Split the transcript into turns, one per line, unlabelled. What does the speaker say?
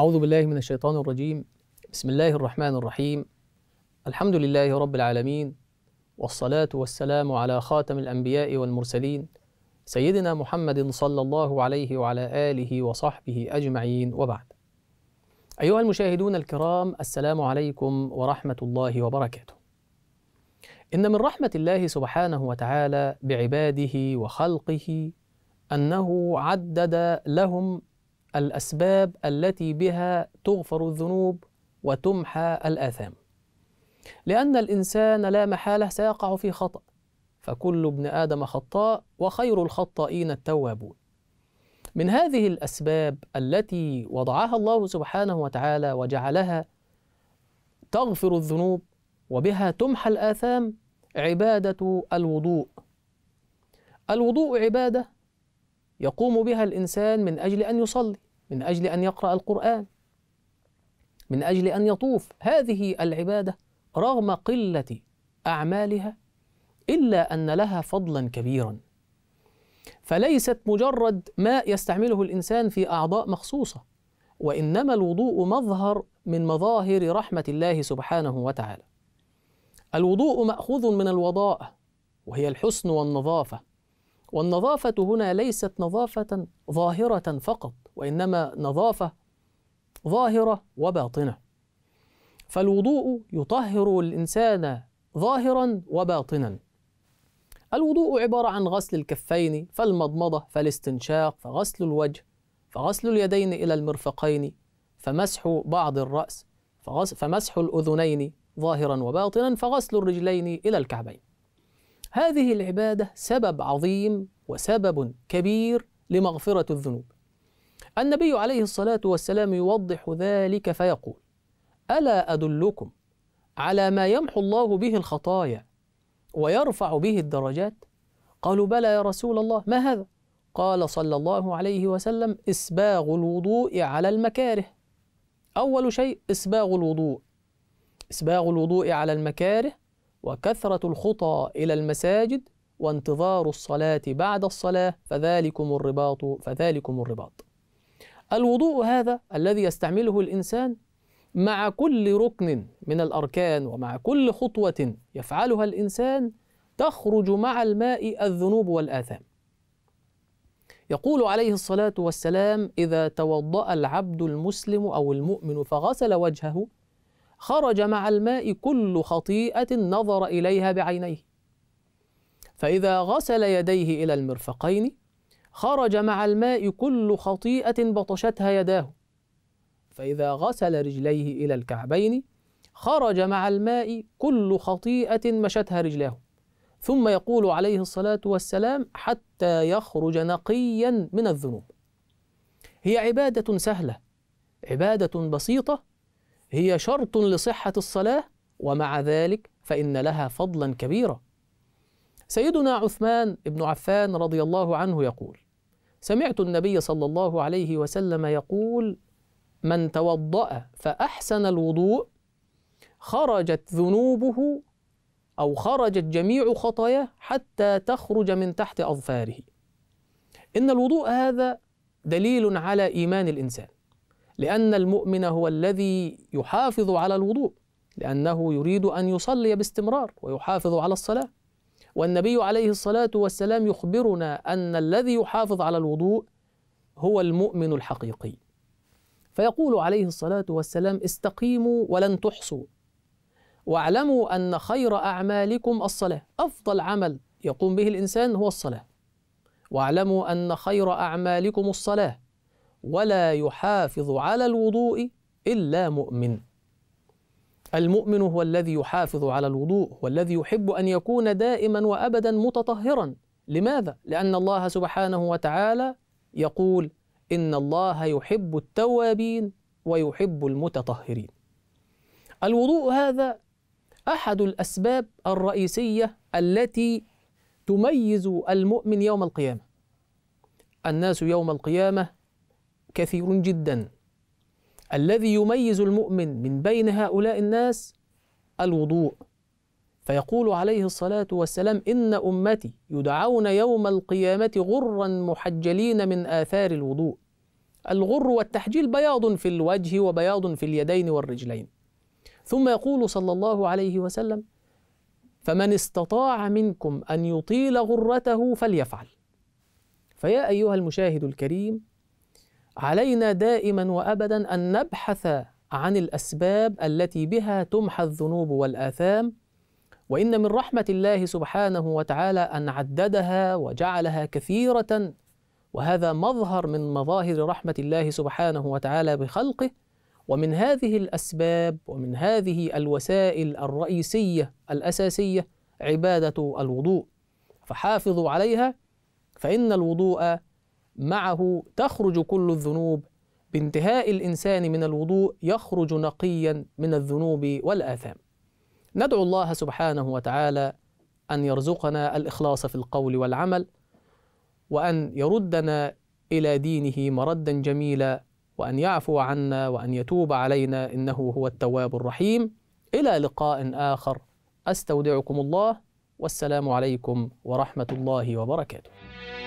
أعوذ بالله من الشيطان الرجيم بسم الله الرحمن الرحيم الحمد لله رب العالمين والصلاة والسلام على خاتم الأنبياء والمرسلين سيدنا محمد صلى الله عليه وعلى آله وصحبه أجمعين وبعد أيها المشاهدون الكرام السلام عليكم ورحمة الله وبركاته إن من رحمة الله سبحانه وتعالى بعباده وخلقه أنه عدد لهم الأسباب التي بها تغفر الذنوب وتمحى الآثام لأن الإنسان لا محالة سيقع في خطأ فكل ابن آدم خطاء وخير الخطائين التوابون من هذه الأسباب التي وضعها الله سبحانه وتعالى وجعلها تغفر الذنوب وبها تمحى الآثام عبادة الوضوء الوضوء عبادة يقوم بها الإنسان من أجل أن يصلي من أجل أن يقرأ القرآن من أجل أن يطوف هذه العبادة رغم قلة أعمالها إلا أن لها فضلا كبيرا فليست مجرد ما يستعمله الإنسان في أعضاء مخصوصة وإنما الوضوء مظهر من مظاهر رحمة الله سبحانه وتعالى الوضوء مأخوذ من الوضاءة وهي الحسن والنظافة والنظافة هنا ليست نظافة ظاهرة فقط وإنما نظافة ظاهرة وباطنة فالوضوء يطهر الإنسان ظاهرا وباطنا الوضوء عبارة عن غسل الكفين فالمضمضة فالاستنشاق فغسل الوجه فغسل اليدين إلى المرفقين فمسح بعض الرأس فمسح الأذنين ظاهرا وباطنا فغسل الرجلين إلى الكعبين هذه العبادة سبب عظيم وسبب كبير لمغفرة الذنوب النبي عليه الصلاة والسلام يوضح ذلك فيقول: ألا أدلكم على ما يمحو الله به الخطايا ويرفع به الدرجات؟ قالوا بلى يا رسول الله ما هذا؟ قال صلى الله عليه وسلم: إسباغ الوضوء على المكاره. أول شيء إسباغ الوضوء. إسباغ الوضوء على المكاره وكثرة الخطى إلى المساجد وانتظار الصلاة بعد الصلاة فذلكم الرباط فذلكم الرباط. الوضوء هذا الذي يستعمله الإنسان مع كل ركن من الأركان ومع كل خطوة يفعلها الإنسان تخرج مع الماء الذنوب والآثام يقول عليه الصلاة والسلام إذا توضأ العبد المسلم أو المؤمن فغسل وجهه خرج مع الماء كل خطيئة نظر إليها بعينيه فإذا غسل يديه إلى المرفقين خرج مع الماء كل خطيئة بطشتها يداه فإذا غسل رجليه إلى الكعبين خرج مع الماء كل خطيئة مشتها رجلاه ثم يقول عليه الصلاة والسلام حتى يخرج نقيا من الذنوب هي عبادة سهلة عبادة بسيطة هي شرط لصحة الصلاة ومع ذلك فإن لها فضلا كبيرا سيدنا عثمان بن عفان رضي الله عنه يقول سمعت النبي صلى الله عليه وسلم يقول من توضأ فأحسن الوضوء خرجت ذنوبه أو خرجت جميع خطاياه حتى تخرج من تحت أظفاره إن الوضوء هذا دليل على إيمان الإنسان لأن المؤمن هو الذي يحافظ على الوضوء لأنه يريد أن يصلي باستمرار ويحافظ على الصلاة والنبي عليه الصلاة والسلام يخبرنا أن الذي يحافظ على الوضوء هو المؤمن الحقيقي فيقول عليه الصلاة والسلام استقيموا ولن تحصوا واعلموا أن خير أعمالكم الصلاة أفضل عمل يقوم به الإنسان هو الصلاة واعلموا أن خير أعمالكم الصلاة ولا يحافظ على الوضوء إلا مؤمن المؤمن هو الذي يحافظ على الوضوء والذي يحب أن يكون دائما وأبدا متطهرا لماذا؟ لأن الله سبحانه وتعالى يقول إن الله يحب التوابين ويحب المتطهرين الوضوء هذا أحد الأسباب الرئيسية التي تميز المؤمن يوم القيامة الناس يوم القيامة كثير جدا الذي يميز المؤمن من بين هؤلاء الناس الوضوء فيقول عليه الصلاة والسلام إن أمتي يدعون يوم القيامة غرا محجلين من آثار الوضوء الغر والتحجيل بياض في الوجه وبياض في اليدين والرجلين ثم يقول صلى الله عليه وسلم فمن استطاع منكم أن يطيل غرته فليفعل فيا أيها المشاهد الكريم علينا دائما وابدا ان نبحث عن الاسباب التي بها تمحى الذنوب والاثام وان من رحمه الله سبحانه وتعالى ان عددها وجعلها كثيره وهذا مظهر من مظاهر رحمه الله سبحانه وتعالى بخلقه ومن هذه الاسباب ومن هذه الوسائل الرئيسيه الاساسيه عباده الوضوء فحافظوا عليها فان الوضوء معه تخرج كل الذنوب بانتهاء الانسان من الوضوء يخرج نقيا من الذنوب والاثام ندعو الله سبحانه وتعالى ان يرزقنا الاخلاص في القول والعمل وان يردنا الى دينه مردا جميلا وان يعفو عنا وان يتوب علينا انه هو التواب الرحيم الى لقاء اخر استودعكم الله والسلام عليكم ورحمه الله وبركاته